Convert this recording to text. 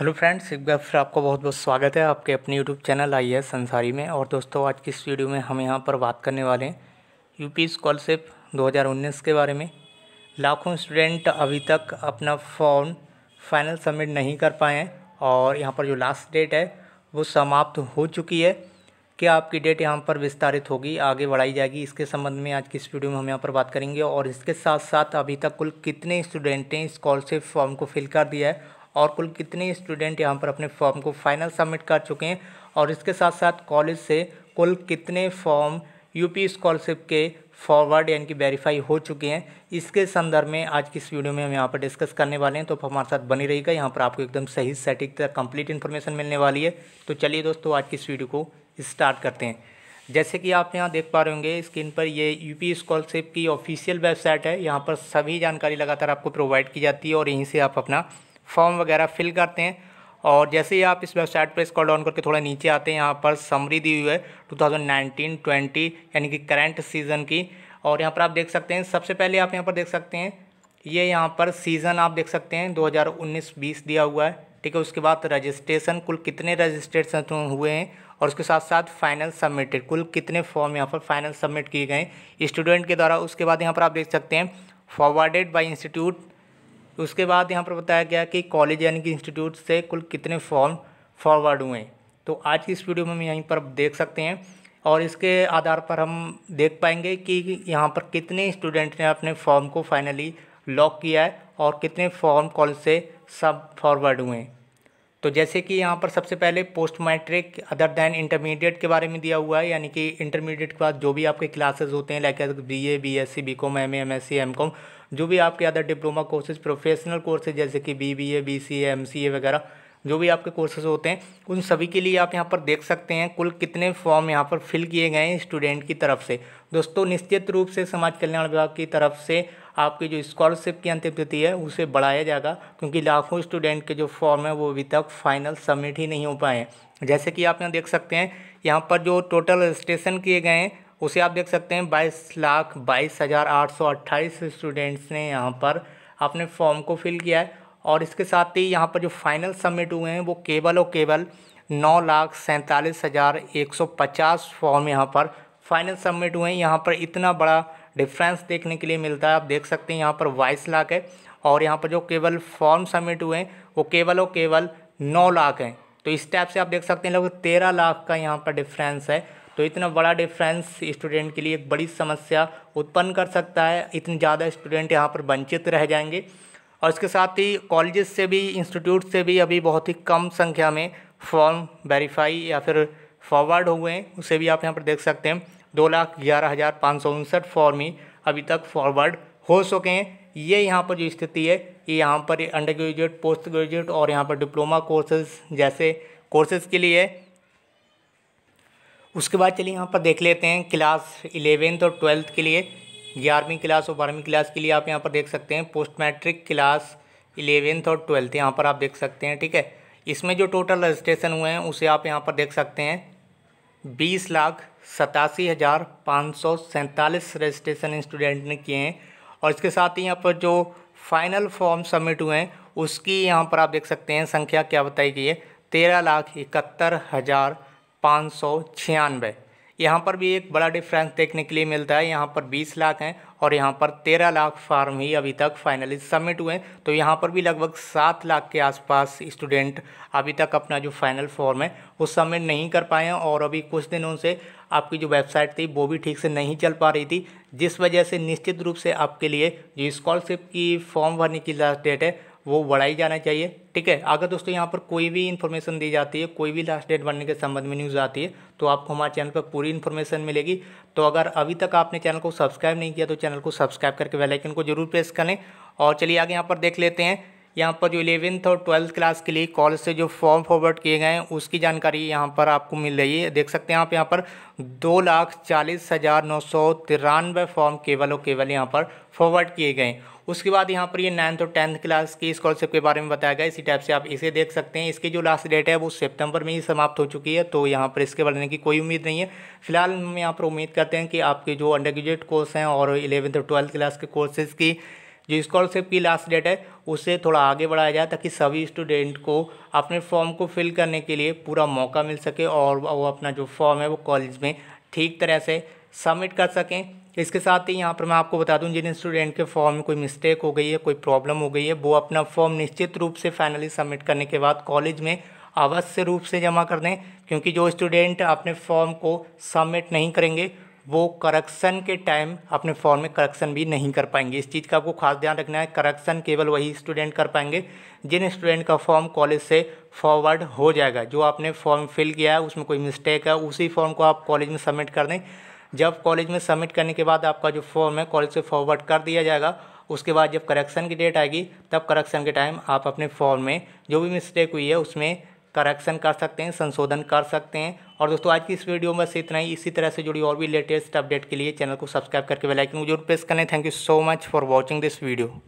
hello friends एक बार फिर आपका बहुत बहुत स्वागत है आपके अपने यूट्यूब चैनल आई है संसारी में और दोस्तों आज की इस वीडियो में हम यहाँ पर बात करने वाले हैं यूपी स्कॉलरशिप 2019 के बारे में लाखों स्टूडेंट अभी तक अपना फॉर्म फाइनल सबमिट नहीं कर पाए हैं और यहाँ पर जो लास्ट डेट है वो समाप्त हो चुकी है क्या आपकी डेट यहाँ पर विस्तारित होगी आगे बढ़ाई जाएगी इसके संबंध में आज की इस वीडियो में हम यहाँ पर बात करेंगे और इसके साथ साथ अभी तक कुल कितने स्टूडेंट ने स्कॉलरशिप फॉर्म को फिल कर दिया है और कुल कितने स्टूडेंट यहाँ पर अपने फॉर्म को फाइनल सबमिट कर चुके हैं और इसके साथ साथ कॉलेज से कुल कितने फॉर्म यूपी स्कॉलरशिप के फॉरवर्ड यानी कि वेरीफाई हो चुके हैं इसके संदर्भ में आज की इस वीडियो में हम यहाँ पर डिस्कस करने वाले हैं तो हमारे साथ बनी रहेगा यहाँ पर आपको एकदम सही सटीक तक कंप्लीट इन्फॉर्मेशन मिलने वाली है तो चलिए दोस्तों आज की इस वीडियो को स्टार्ट करते हैं जैसे कि आप यहाँ देख पा रहे होंगे स्क्रीन पर ये यूपी स्कॉलरशिप की ऑफिशियल वेबसाइट है यहाँ पर सभी जानकारी लगातार आपको प्रोवाइड की जाती है और यहीं से आप अपना फॉर्म वगैरह फिल करते हैं और जैसे ही आप इस वेबसाइट पर स्क्रॉल डाउन करके थोड़ा नीचे आते हैं यहाँ पर समरी दी हुई है 2019 20 यानी कि करंट सीज़न की और यहाँ पर आप देख सकते हैं सबसे पहले आप यहाँ पर देख सकते हैं ये यह यहाँ पर सीज़न आप देख सकते हैं 2019-20 दिया हुआ है ठीक है उसके बाद रजिस्ट्रेशन कुल कितने रजिस्ट्रेशन तो हुए हैं और उसके साथ साथ फाइनल सबमिटेड कुल कितने फॉर्म यहाँ पर फाइनल सबमिट किए गए स्टूडेंट के द्वारा उसके बाद यहाँ पर आप देख सकते हैं फॉरवर्डेड बाई इंस्टीट्यूट उसके बाद यहाँ पर बताया गया कि कॉलेज यानी कि इंस्टीट्यूट से कुल कितने फॉर्म फॉरवर्ड हुए तो आज की इस वीडियो में हम यहीं पर देख सकते हैं और इसके आधार पर हम देख पाएंगे कि यहाँ पर कितने स्टूडेंट ने अपने फॉर्म को फाइनली लॉक किया है और कितने फॉर्म कॉलेज से सब फॉरवर्ड हुए हैं तो जैसे कि यहाँ पर सबसे पहले post matric other than intermediate के बारे में दिया हुआ है यानी कि इंटरमीडिएट के बाद जो भी आपके क्लासेस होते हैं like B A B S C B com M M S C M com जो भी आपके other diploma courses professional courses जैसे कि B B A B C M C A वगैरह जो भी आपके कोर्सेज होते हैं उन सभी के लिए आप यहाँ पर देख सकते हैं कुल कितने फॉर्म यहाँ पर फिल किए गए हैं स्टूडेंट की तरफ से दोस्तों निश्चित रूप से समाज कल्याण विभाग की तरफ से आपकी जो स्कॉलरशिप की अंतिम तिथि है उसे बढ़ाया जाएगा क्योंकि लाखों स्टूडेंट के जो फॉर्म है वो अभी तक फाइनल सबमिट ही नहीं हो पाए हैं जैसे कि आप यहाँ देख सकते हैं यहाँ पर जो टोटल रजिस्ट्रेशन किए गए हैं उसे आप देख सकते हैं बाईस लाख बाईस हज़ार आठ सौ अट्ठाईस स्टूडेंट्स ने यहाँ पर अपने फॉर्म को फिल किया है और इसके साथ ही यहाँ पर जो फाइनल सबमिट हुए हैं वो केवल और केवल नौ लाख सैंतालीस हज़ार एक सौ पचास फॉर्म यहाँ पर फाइनल सबमिट हुए हैं यहाँ पर इतना बड़ा डिफरेंस देखने के लिए मिलता है आप देख सकते हैं यहाँ पर बाईस लाख है और यहाँ पर जो केवल फॉर्म सबमिट हुए हैं वो केवल और केवल नौ लाख हैं तो इस टाइप से आप देख सकते हैं लगभग तेरह लाख का यहाँ पर डिफरेंस है तो इतना बड़ा डिफरेंस स्टूडेंट के लिए एक बड़ी समस्या उत्पन्न कर सकता है इतने ज़्यादा स्टूडेंट यहाँ पर वंचित रह जाएंगे और इसके साथ ही कॉलेजेस से भी इंस्टीट्यूट से भी अभी बहुत ही कम संख्या में फॉर्म वेरीफाई या फिर फॉरवर्ड हुए हैं उसे भी आप यहाँ पर देख सकते हैं दो लाख ग्यारह हज़ार पाँच सौ उनसठ ही अभी तक फॉरवर्ड हो सके हैं ये यहाँ पर जो स्थिति है ये यहाँ पर अंडर ग्रेजुएट पोस्ट ग्रेजुएट और यहाँ पर डिप्लोमा कोर्सेज जैसे कोर्सेज के लिए उसके बाद चलिए यहाँ पर देख लेते हैं क्लास इलेवेंथ और ट्वेल्थ के लिए ग्यारहवीं क्लास और बारहवीं क्लास के लिए आप यहाँ पर देख सकते हैं पोस्ट मैट्रिक क्लास इलेवेंथ और ट्वेल्थ यहाँ पर आप देख सकते हैं ठीक है इसमें जो टोटल रजिस्ट्रेशन हुए हैं उसे आप यहाँ पर देख सकते हैं बीस लाख सतासी हज़ार पाँच सौ सैंतालीस रजिस्ट्रेशन स्टूडेंट ने किए हैं और इसके साथ ही यहाँ पर जो फाइनल फॉर्म सबमिट हुए हैं उसकी यहाँ पर आप देख सकते हैं संख्या क्या बताई गई है तेरह लाख इकहत्तर हज़ार पाँच सौ छियानवे यहाँ पर भी एक बड़ा डिफरेंस देखने के लिए मिलता है यहाँ पर बीस लाख हैं और यहाँ पर तेरह लाख फार्म ही अभी तक फाइनली सबमिट हुए हैं तो यहाँ पर भी लगभग सात लाख के आसपास स्टूडेंट अभी तक अपना जो फाइनल फॉर्म है वो सबमिट नहीं कर पाए हैं और अभी कुछ दिनों से आपकी जो वेबसाइट थी वो भी ठीक से नहीं चल पा रही थी जिस वजह से निश्चित रूप से आपके लिए जो स्कॉलरशिप की फॉर्म भरने की लास्ट डेट है वो बढ़ाई जाना चाहिए ठीक है अगर दोस्तों यहाँ पर कोई भी इन्फॉर्मेशन दी जाती है कोई भी लास्ट डेट बनने के संबंध में न्यूज़ आती है तो आपको हमारे चैनल पर पूरी इन्फॉर्मेशन मिलेगी तो अगर अभी तक आपने चैनल को सब्सक्राइब नहीं किया तो चैनल को सब्सक्राइब करके बेलाइकन को जरूर प्रेस करें और चलिए आगे यहाँ पर देख लेते हैं यहाँ पर जो इलेवेंथ और ट्वेल्थ क्लास के लिए कॉलेज से जो फॉर्म फॉरवर्ड किए गए हैं उसकी जानकारी यहाँ पर आपको मिल रही है देख सकते हैं आप यहाँ पर दो लाख चालीस हज़ार नौ सौ तिरानवे फॉर्म केवल और केवल यहाँ पर फॉरवर्ड किए गए उसके बाद यहाँ पर ये नाइन्थ और टेंथ क्लास की स्कॉलरशिप के बारे में बताया गया इसी टाइप से आप इसे देख सकते हैं इसकी जो लास्ट डेट है वो सितंबर में ही समाप्त हो चुकी है तो यहाँ पर इसके बढ़ने की कोई उम्मीद नहीं है फिलहाल हम यहाँ पर उम्मीद करते हैं कि आपके जो अंडर ग्रेजुएट कोर्स हैं और इलेवंथ और ट्वेल्थ क्लास के कोर्सेज़ की जो स्कॉलरशिप की लास्ट डेट है उसे थोड़ा आगे बढ़ाया जाए ताकि सभी स्टूडेंट को अपने फॉर्म को फिल करने के लिए पूरा मौका मिल सके और वो अपना जो फॉर्म है वो कॉलेज में ठीक तरह से सबमिट कर सकें इसके साथ ही यहाँ पर मैं आपको बता दूँ जिन स्टूडेंट के फॉर्म में कोई मिस्टेक हो गई है कोई प्रॉब्लम हो गई है वो अपना फॉर्म निश्चित रूप से फाइनली सबमिट करने के बाद कॉलेज में अवश्य रूप से जमा कर दें क्योंकि जो स्टूडेंट अपने फॉर्म को सबमिट नहीं करेंगे वो करेक्शन के टाइम अपने फॉर्म में करेक्शन भी नहीं कर पाएंगे इस चीज़ का आपको खास ध्यान रखना है करक्शन केवल वही स्टूडेंट कर पाएंगे जिन स्टूडेंट का फॉर्म कॉलेज से फॉरवर्ड हो जाएगा जो आपने फॉर्म फिल किया है उसमें कोई मिस्टेक है उसी फॉर्म को आप कॉलेज में सबमिट कर दें जब कॉलेज में सबमिट करने के बाद आपका जो फॉर्म है कॉलेज से फॉरवर्ड कर दिया जाएगा उसके बाद जब करेक्शन की डेट आएगी तब करेक्शन के टाइम आप अपने फॉर्म में जो भी मिस्टेक हुई है उसमें करेक्शन कर सकते हैं संशोधन कर सकते हैं और दोस्तों आज की इस वीडियो में से इतना ही इसी तरह से जुड़ी और भी लेटेस्ट अपडेट के लिए चैनल को सब्सक्राइब करके बेलाइकन को जरूर प्रेस करें thank you so much for watching this video